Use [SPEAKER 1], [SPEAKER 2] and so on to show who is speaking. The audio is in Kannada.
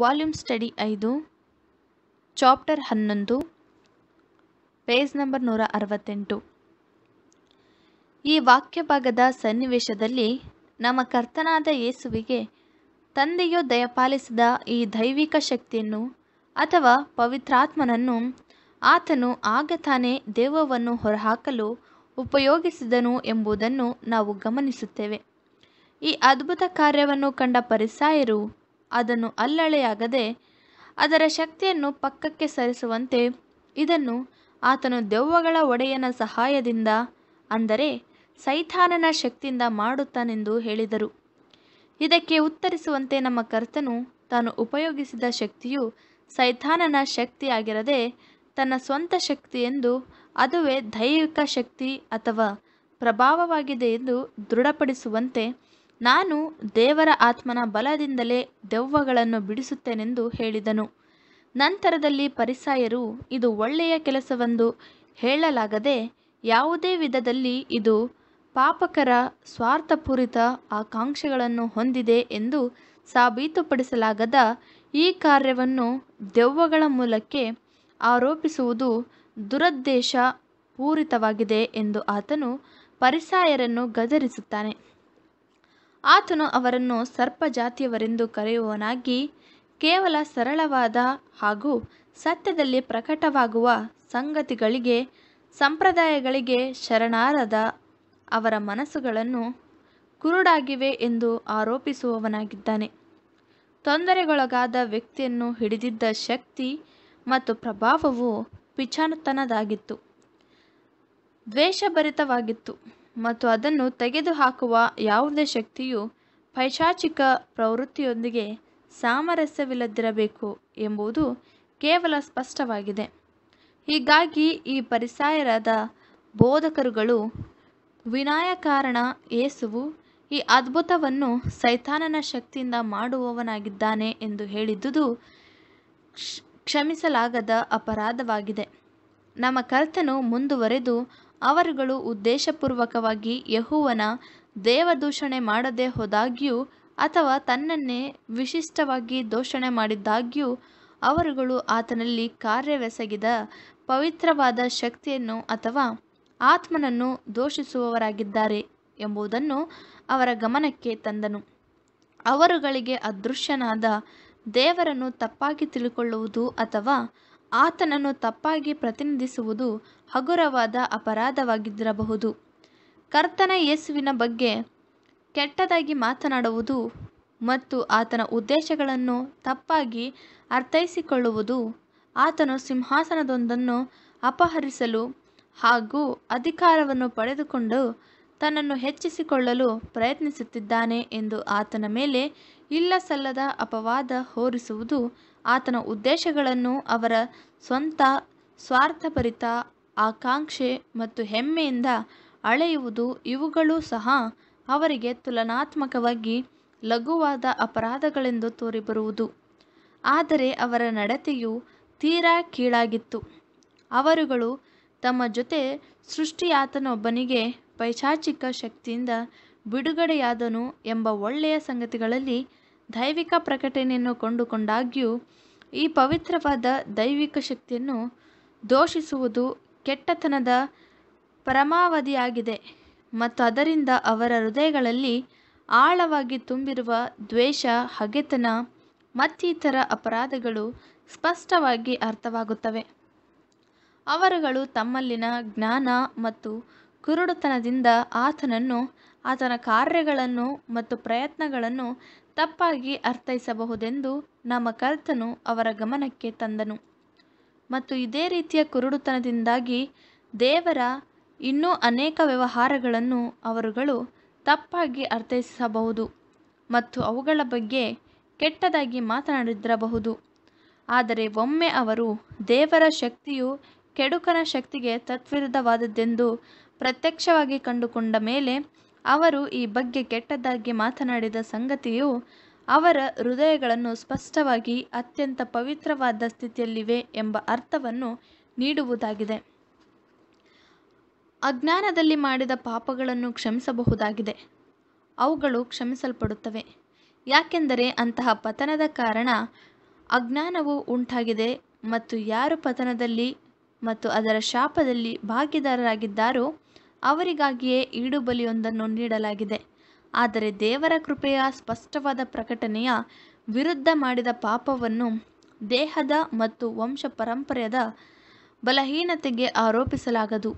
[SPEAKER 1] ವಾಲ್ಯೂಮ್ ಸ್ಟಡಿ ಐದು ಚಾಪ್ಟರ್ ಹನ್ನೊಂದು ಪೇಜ್ ನಂಬರ್ ನೂರ ಅರವತ್ತೆಂಟು ಈ ವಾಕ್ಯಭಾಗದ ಸನ್ನಿವೇಶದಲ್ಲಿ ನಮ್ಮ ಕರ್ತನಾದ ಯೇಸುವಿಗೆ ತಂದೆಯು ದಯಪಾಲಿಸಿದ ಈ ದೈವಿಕ ಶಕ್ತಿಯನ್ನು ಅಥವಾ ಪವಿತ್ರಾತ್ಮನನ್ನು ಆತನು ಆಗ ತಾನೇ ದೇವವನ್ನು ಹೊರಹಾಕಲು ಉಪಯೋಗಿಸಿದನು ಎಂಬುದನ್ನು ನಾವು ಗಮನಿಸುತ್ತೇವೆ ಈ ಅದ್ಭುತ ಕಾರ್ಯವನ್ನು ಕಂಡ ಪರಿಸಾಯರು ಅದನ್ನು ಅಲ್ಲಳೆಯಾಗದೆ ಅದರ ಶಕ್ತಿಯನ್ನು ಪಕ್ಕಕ್ಕೆ ಸರಿಸುವಂತೆ ಇದನ್ನು ಆತನು ದೆವ್ವಗಳ ಒಡೆಯನ ಸಹಾಯದಿಂದ ಅಂದರೆ ಸೈಥಾನನ ಶಕ್ತಿಯಿಂದ ಮಾಡುತ್ತಾನೆಂದು ಹೇಳಿದರು ಇದಕ್ಕೆ ಉತ್ತರಿಸುವಂತೆ ನಮ್ಮ ಕರ್ತನು ತಾನು ಉಪಯೋಗಿಸಿದ ಶಕ್ತಿಯು ಸೈಥಾನನ ಶಕ್ತಿಯಾಗಿರದೆ ತನ್ನ ಸ್ವಂತ ಶಕ್ತಿ ಎಂದು ಅದುವೇ ದೈಹಿಕ ಶಕ್ತಿ ಅಥವಾ ಪ್ರಭಾವವಾಗಿದೆ ಎಂದು ದೃಢಪಡಿಸುವಂತೆ ನಾನು ದೇವರ ಆತ್ಮನ ಬಲದಿಂದಲೇ ದೆವ್ವಗಳನ್ನು ಬಿಡಿಸುತ್ತೇನೆಂದು ಹೇಳಿದನು ನಂತರದಲ್ಲಿ ಪರಿಸಾಯರು ಇದು ಒಳ್ಳೆಯ ಕೆಲಸವೆಂದು ಹೇಳಲಾಗದೆ ಯಾವುದೇ ವಿಧದಲ್ಲಿ ಇದು ಪಾಪಕರ ಸ್ವಾರ್ಥಪೂರಿತ ಆಕಾಂಕ್ಷೆಗಳನ್ನು ಹೊಂದಿದೆ ಎಂದು ಸಾಬೀತುಪಡಿಸಲಾಗದ ಈ ಕಾರ್ಯವನ್ನು ದೆವ್ವಗಳ ಮೂಲಕ್ಕೆ ಆರೋಪಿಸುವುದು ದುರುದ್ದೇಶ ಪೂರಿತವಾಗಿದೆ ಎಂದು ಆತನು ಪರಿಸಾಯರನ್ನು ಗದರಿಸುತ್ತಾನೆ ಆತನು ಅವರನ್ನು ಸರ್ಪ ಜಾತಿಯವರೆಂದು ಕರೆಯುವವನಾಗಿ ಕೇವಲ ಸರಳವಾದ ಹಾಗೂ ಸತ್ಯದಲ್ಲಿ ಪ್ರಕಟವಾಗುವ ಸಂಗತಿಗಳಿಗೆ ಸಂಪ್ರದಾಯಗಳಿಗೆ ಶರಣಾರದ ಅವರ ಮನಸ್ಸುಗಳನ್ನು ಕುರುಡಾಗಿವೆ ಎಂದು ಆರೋಪಿಸುವವನಾಗಿದ್ದಾನೆ ತೊಂದರೆಗೊಳಗಾದ ವ್ಯಕ್ತಿಯನ್ನು ಹಿಡಿದಿದ್ದ ಶಕ್ತಿ ಮತ್ತು ಪ್ರಭಾವವು ಪಿಚಾನತನದಾಗಿತ್ತು ದ್ವೇಷಭರಿತವಾಗಿತ್ತು ಮತ್ತು ಅದನ್ನು ತೆಗೆದುಹಾಕುವ ಯಾವುದೇ ಶಕ್ತಿಯು ಪೈಶಾಚಿಕ ಪ್ರವೃತ್ತಿಯೊಂದಿಗೆ ಸಾಮರಸ್ಯವಿಲ್ಲದಿರಬೇಕು ಎಂಬುದು ಕೇವಲ ಸ್ಪಷ್ಟವಾಗಿದೆ ಹೀಗಾಗಿ ಈ ಪರಿಸಾಯರಾದ ಬೋಧಕರುಗಳು ವಿನಾಯಕಾರಣ ಏಸುವು ಈ ಅದ್ಭುತವನ್ನು ಸೈತಾನನ ಶಕ್ತಿಯಿಂದ ಮಾಡುವವನಾಗಿದ್ದಾನೆ ಎಂದು ಹೇಳಿದ್ದುದು ಕ್ಷಮಿಸಲಾಗದ ಅಪರಾಧವಾಗಿದೆ ನಮ್ಮ ಕರ್ತನು ಮುಂದುವರೆದು ಅವರುಗಳು ಉದ್ದೇಶಪೂರ್ವಕವಾಗಿ ಯೆಹೋವನ ದೇವದೂಷಣೆ ಮಾಡದೆ ಹೋದಾಗ್ಯೂ ಅಥವಾ ತನ್ನನ್ನೇ ವಿಶಿಷ್ಟವಾಗಿ ದೂಷಣೆ ಮಾಡಿದ್ದಾಗ್ಯೂ ಅವರುಗಳು ಆತನಲ್ಲಿ ಕಾರ್ಯವೆಸಗಿದ ಪವಿತ್ರವಾದ ಶಕ್ತಿಯನ್ನು ಅಥವಾ ಆತ್ಮನನ್ನು ದೋಷಿಸುವವರಾಗಿದ್ದಾರೆ ಎಂಬುದನ್ನು ಅವರ ಗಮನಕ್ಕೆ ತಂದನು ಅವರುಗಳಿಗೆ ಅದೃಶ್ಯನಾದ ದೇವರನ್ನು ತಪ್ಪಾಗಿ ತಿಳಿಕೊಳ್ಳುವುದು ಅಥವಾ ಆತನನ್ನು ತಪ್ಪಾಗಿ ಪ್ರತಿನಿಧಿಸುವುದು ಹಗುರವಾದ ಅಪರಾಧವಾಗಿದ್ದಿರಬಹುದು. ಕರ್ತನ ಯೇಸುವಿನ ಬಗ್ಗೆ ಕೆಟ್ಟದಾಗಿ ಮಾತನಾಡುವುದು ಮತ್ತು ಆತನ ಉದ್ದೇಶಗಳನ್ನು ತಪ್ಪಾಗಿ ಅರ್ಥೈಸಿಕೊಳ್ಳುವುದು ಆತನು ಸಿಂಹಾಸನದೊಂದನ್ನು ಅಪಹರಿಸಲು ಹಾಗೂ ಅಧಿಕಾರವನ್ನು ಪಡೆದುಕೊಂಡು ತನ್ನನ್ನು ಹೆಚ್ಚಿಸಿಕೊಳ್ಳಲು ಪ್ರಯತ್ನಿಸುತ್ತಿದ್ದಾನೆ ಎಂದು ಆತನ ಮೇಲೆ ಇಲ್ಲಸಲ್ಲದ ಅಪವಾದ ಹೋರಿಸುವುದು ಆತನ ಉದ್ದೇಶಗಳನ್ನು ಅವರ ಸ್ವಂತ ಸ್ವಾರ್ಥಭರಿತ ಆಕಾಂಕ್ಷೆ ಮತ್ತು ಹೆಮ್ಮೆಯಿಂದ ಅಳೆಯುವುದು ಇವುಗಳೂ ಸಹ ಅವರಿಗೆ ತುಲನಾತ್ಮಕವಾಗಿ ಲಘುವಾದ ಅಪರಾಧಗಳೆಂದು ತೋರಿಬರುವುದು ಆದರೆ ಅವರ ನಡತೆಯು ತೀರಾ ಕೀಳಾಗಿತ್ತು ಅವರುಗಳು ತಮ್ಮ ಜೊತೆ ಸೃಷ್ಟಿಯಾತನೊಬ್ಬನಿಗೆ ಪೈಶಾಚಿಕ ಶಕ್ತಿಯಿಂದ ಬಿಡುಗಡೆಯಾದನು ಎಂಬ ಒಳ್ಳೆಯ ಸಂಗತಿಗಳಲ್ಲಿ ದೈವಿಕ ಪ್ರಕಟಣೆಯನ್ನು ಕೊಂಡುಕೊಂಡಾಗ್ಯೂ ಈ ಪವಿತ್ರವಾದ ದೈವಿಕ ಶಕ್ತಿಯನ್ನು ದೋಷಿಸುವುದು ಕೆಟ್ಟತನದ ಪರಮಾವಧಿಯಾಗಿದೆ ಮತ್ತು ಅದರಿಂದ ಅವರ ಹೃದಯಗಳಲ್ಲಿ ಆಳವಾಗಿ ತುಂಬಿರುವ ದ್ವೇಷ ಹಗೆತನ ಮತ್ತಿತರ ಅಪರಾಧಗಳು ಸ್ಪಷ್ಟವಾಗಿ ಅರ್ಥವಾಗುತ್ತವೆ ಅವರುಗಳು ತಮ್ಮಲ್ಲಿನ ಜ್ಞಾನ ಮತ್ತು ಕುರುಡುತನದಿಂದ ಆತನನ್ನು ಆತನ ಕಾರ್ಯಗಳನ್ನು ಮತ್ತು ಪ್ರಯತ್ನಗಳನ್ನು ತಪ್ಪಾಗಿ ಅರ್ಥೈಸಬಹುದೆಂದು ನಮ್ಮ ಕರ್ತನು ಅವರ ಗಮನಕ್ಕೆ ತಂದನು ಮತ್ತು ಇದೇ ರೀತಿಯ ಕುರುಡುತನದಿಂದಾಗಿ ದೇವರ ಇನ್ನೂ ಅನೇಕ ವ್ಯವಹಾರಗಳನ್ನು ಅವರುಗಳು ತಪ್ಪಾಗಿ ಅರ್ಥೈಸಬಹುದು ಮತ್ತು ಅವುಗಳ ಬಗ್ಗೆ ಕೆಟ್ಟದಾಗಿ ಮಾತನಾಡಿದ್ದಿರಬಹುದು ಆದರೆ ಒಮ್ಮೆ ಅವರು ದೇವರ ಶಕ್ತಿಯು ಕೆಡುಕನ ಶಕ್ತಿಗೆ ತತ್ವಿರುದ್ಧವಾದದ್ದೆಂದು ಪ್ರತ್ಯಕ್ಷವಾಗಿ ಕಂಡುಕೊಂಡ ಮೇಲೆ ಅವರು ಈ ಬಗ್ಗೆ ಕೆಟ್ಟದ್ದಾಗಿ ಮಾತನಾಡಿದ ಸಂಗತಿಯು ಅವರ ಹೃದಯಗಳನ್ನು ಸ್ಪಷ್ಟವಾಗಿ ಅತ್ಯಂತ ಪವಿತ್ರವಾದ ಸ್ಥಿತಿಯಲ್ಲಿವೆ ಎಂಬ ಅರ್ಥವನ್ನು ನೀಡುವುದಾಗಿದೆ ಅಜ್ಞಾನದಲ್ಲಿ ಮಾಡಿದ ಪಾಪಗಳನ್ನು ಕ್ಷಮಿಸಬಹುದಾಗಿದೆ ಅವುಗಳು ಕ್ಷಮಿಸಲ್ಪಡುತ್ತವೆ ಯಾಕೆಂದರೆ ಅಂತಹ ಪತನದ ಕಾರಣ ಅಜ್ಞಾನವು ಉಂಟಾಗಿದೆ ಮತ್ತು ಯಾರು ಪತನದಲ್ಲಿ ಮತ್ತು ಅದರ ಶಾಪದಲ್ಲಿ ಭಾಗಿದಾರರಾಗಿದ್ದಾರೋ ಅವರಿಗಾಗಿಯೇ ಈಡುಬಲಿಯೊಂದನ್ನು ನೀಡಲಾಗಿದೆ ಆದರೆ ದೇವರ ಕೃಪೆಯ ಸ್ಪಷ್ಟವಾದ ಪ್ರಕಟಣೆಯ ವಿರುದ್ಧ ಮಾಡಿದ ಪಾಪವನ್ನು ದೇಹದ ಮತ್ತು ವಂಶ ಪರಂಪರೆಯದ ಬಲಹೀನತೆಗೆ ಆರೋಪಿಸಲಾಗದು